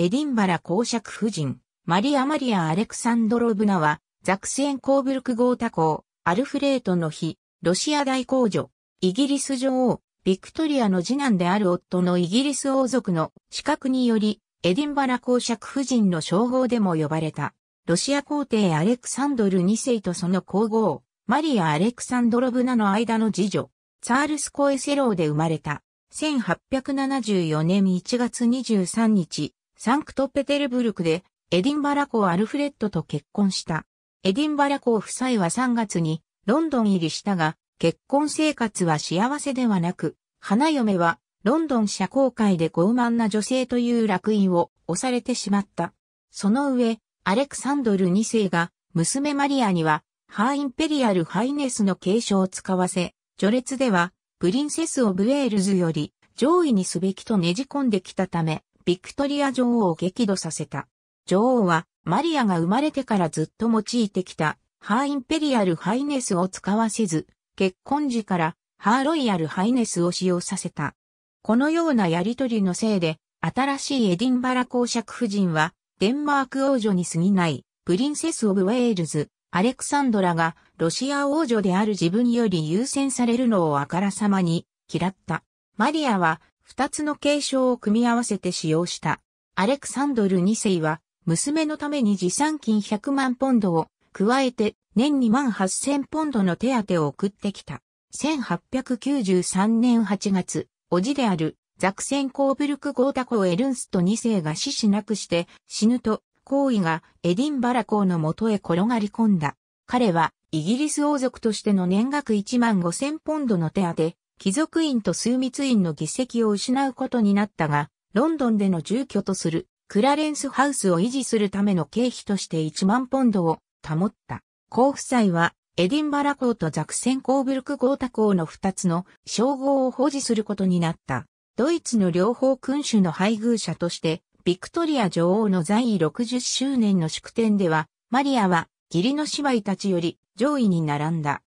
エディンバラ公爵夫人、マリア・マリア・アレクサンドロブナは、ザクセン・コーブルクゴータ公、アルフレートの日、ロシア大公女、イギリス女王、ビクトリアの次男である夫のイギリス王族の資格により、エディンバラ公爵夫人の称号でも呼ばれた。ロシア皇帝アレクサンドル2世とその皇后、マリア・アレクサンドロブナの間の次女、ツァールスコエセローで生まれた。1874年1月23日、サンクトペテルブルクでエディンバラ公アルフレッドと結婚した。エディンバラ公夫妻は3月にロンドン入りしたが、結婚生活は幸せではなく、花嫁はロンドン社交界で傲慢な女性という楽印を押されてしまった。その上、アレクサンドル2世が娘マリアにはハーインペリアルハイネスの継承を使わせ、序列ではプリンセス・オブ・ウェールズより上位にすべきとねじ込んできたため、ビクトリア女王を激怒させた。女王は、マリアが生まれてからずっと用いてきた、ハーインペリアルハイネスを使わせず、結婚時から、ハーロイヤルハイネスを使用させた。このようなやりとりのせいで、新しいエディンバラ公爵夫人は、デンマーク王女に過ぎない、プリンセス・オブ・ウェールズ、アレクサンドラが、ロシア王女である自分より優先されるのをあからさまに、嫌った。マリアは、二つの継承を組み合わせて使用した。アレクサンドル2世は、娘のために持参金100万ポンドを、加えて年2万8000ポンドの手当を送ってきた。1893年8月、叔父であるザクセンコーブルクゴータコエルンスト2世が死しなくして死ぬと、行為がエディンバラ公の元へ転がり込んだ。彼はイギリス王族としての年額1万5000ポンドの手当、貴族院と枢密院の議席を失うことになったが、ロンドンでの住居とするクラレンスハウスを維持するための経費として1万ポンドを保った。公夫妻はエディンバラ公とザクセンコーブルク豪太公の2つの称号を保持することになった。ドイツの両方君主の配偶者として、ビクトリア女王の在位60周年の祝典では、マリアは義理の姉妹たちより上位に並んだ。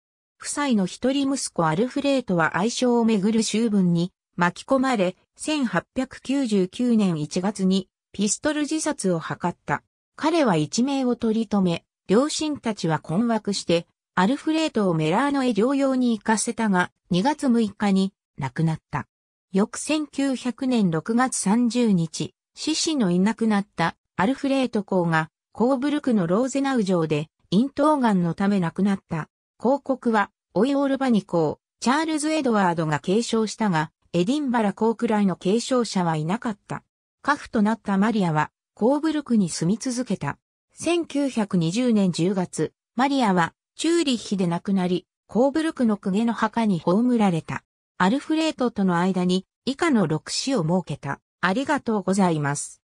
夫妻の一人息子アルフレートは愛称をめぐる修文に巻き込まれ、1899年1月にピストル自殺を図った。彼は一命を取り留め、両親たちは困惑して、アルフレートをメラーノへ療養に行かせたが、2月6日に亡くなった。翌1900年6月30日、獅子のいなくなったアルフレート公が、コーブルクのローゼナウ城で、咽頭がんのため亡くなった。広告は、オイオールバニ公、チャールズ・エドワードが継承したが、エディンバラ公くらいの継承者はいなかった。家父となったマリアは、コーブルクに住み続けた。1920年10月、マリアは、チューリッヒで亡くなり、コーブルクの公家の墓に葬られた。アルフレートとの間に、以下の6子を設けた。ありがとうございます。